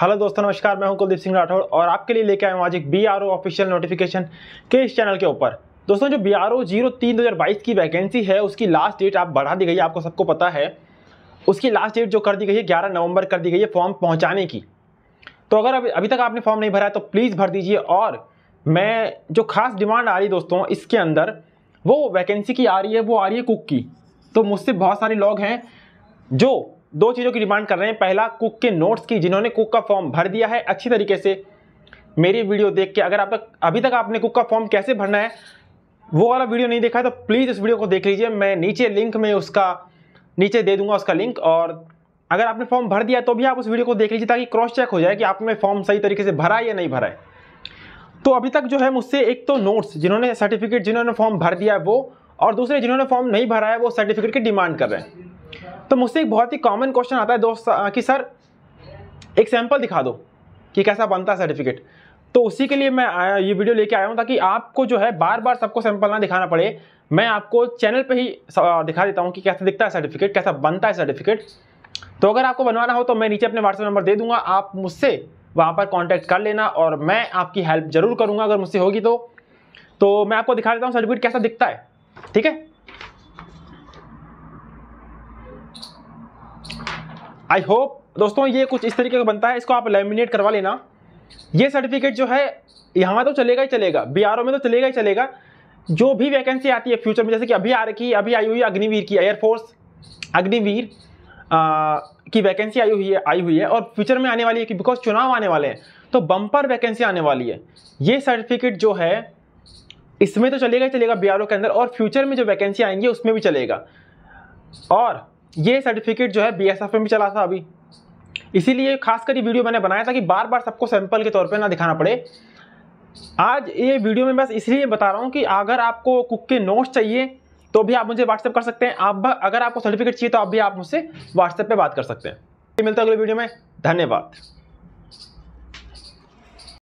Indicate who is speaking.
Speaker 1: hello दोस्तों नमस्कार मैं हूं कुलदीप सिंह राठौर और आपके लिए लेके आया हूं आज एक B R O official notification के इस चैनल के ऊपर दोस्तों जो बी आर ओ जीरो तीन दो हज़ार बाईस की वैकेंसी है उसकी लास्ट डेट आप बढ़ा दी गई है आपको सबको पता है उसकी लास्ट डेट जो कर दी गई है ग्यारह नवंबर कर दी गई है फॉर्म पहुँचाने की तो अगर अभी अभी तक आपने फॉर्म नहीं भरा है तो प्लीज़ भर दीजिए और मैं जो खास डिमांड आ रही दोस्तों इसके अंदर वो वैकेंसी की आ रही है वो आ रही है कुक की तो मुझसे बहुत सारे लोग हैं जो दो चीज़ों की डिमांड कर रहे हैं पहला कुक के नोट्स की जिन्होंने कुक का फॉर्म भर दिया है अच्छी तरीके से मेरी वीडियो देख के अगर आप तक अभी तक आपने कुक का फॉर्म कैसे भरना है वो वाला वीडियो नहीं देखा है तो प्लीज़ इस वीडियो को देख लीजिए मैं नीचे लिंक में उसका नीचे दे दूंगा उसका लिंक और अगर आपने फॉर्म भर दिया तो भी आप उस वीडियो को देख लीजिए ताकि क्रॉस चेक हो जाए कि आपने फॉर्म सही तरीके से भरा है या नहीं भरा है तो अभी तक जो है मुझसे एक तो नोट्स जिन्होंने सर्टिफिकेट जिन्होंने फॉर्म भर दिया है वो और दूसरे जिन्होंने फॉर्म नहीं भरा है वो सर्टिफिकेट की डिमांड कर रहे हैं तो मुझसे एक बहुत ही कॉमन क्वेश्चन आता है दोस्त कि सर एक सैंपल दिखा दो कि कैसा बनता है सर्टिफिकेट तो उसी के लिए मैं आया ये वीडियो लेके आया हूँ ताकि आपको जो है बार बार सबको सैंपल ना दिखाना पड़े मैं आपको चैनल पे ही दिखा देता हूँ कि कैसा दिखता है सर्टिफिकेट कैसा बनता है सर्टिफिकेट तो अगर आपको बनवाना हो तो मैं नीचे अपने व्हाट्सएप नंबर दे दूंगा आप मुझसे वहाँ पर कॉन्टैक्ट कर लेना और मैं आपकी हेल्प जरूर करूँगा अगर मुझसे होगी तो, तो मैं आपको दिखा देता हूँ सर्टिफिकेट कैसा दिखता है ठीक है आई होप दोस्तों ये कुछ इस तरीके का बनता है इसको आप लेमिनेट करवा लेना ये सर्टिफिकेट जो है यहाँ तो चलेगा ही चलेगा बी में तो चलेगा ही चलेगा जो भी वैकेंसी आती है फ्यूचर में जैसे कि अभी आ रखी है अभी आई हुई अग्निवीर की एयरफोर्स अग्निवीर की वैकेंसी आई हुई है आई हुई है और फ्यूचर में आने वाली है कि बिकॉज चुनाव आने वाले हैं तो बम्पर वैकेंसी आने वाली है ये सर्टिफिकेट जो है इसमें तो चलेगा ही चलेगा बी के अंदर और फ्यूचर में जो वैकेंसी आएंगी उसमें भी चलेगा और ये सर्टिफिकेट जो है बी में भी चला था अभी इसीलिए खासकर ये वीडियो मैंने बनाया था कि बार बार सबको सैंपल के तौर पे ना दिखाना पड़े आज ये वीडियो में बस इसलिए बता रहा हूँ कि अगर आपको कुक के नोट्स चाहिए तो भी आप मुझे व्हाट्सअप कर सकते हैं आप अगर आपको सर्टिफिकेट चाहिए तो आप भी आप मुझसे व्हाट्सएप पर बात कर सकते हैं मिलता है अगले वीडियो में धन्यवाद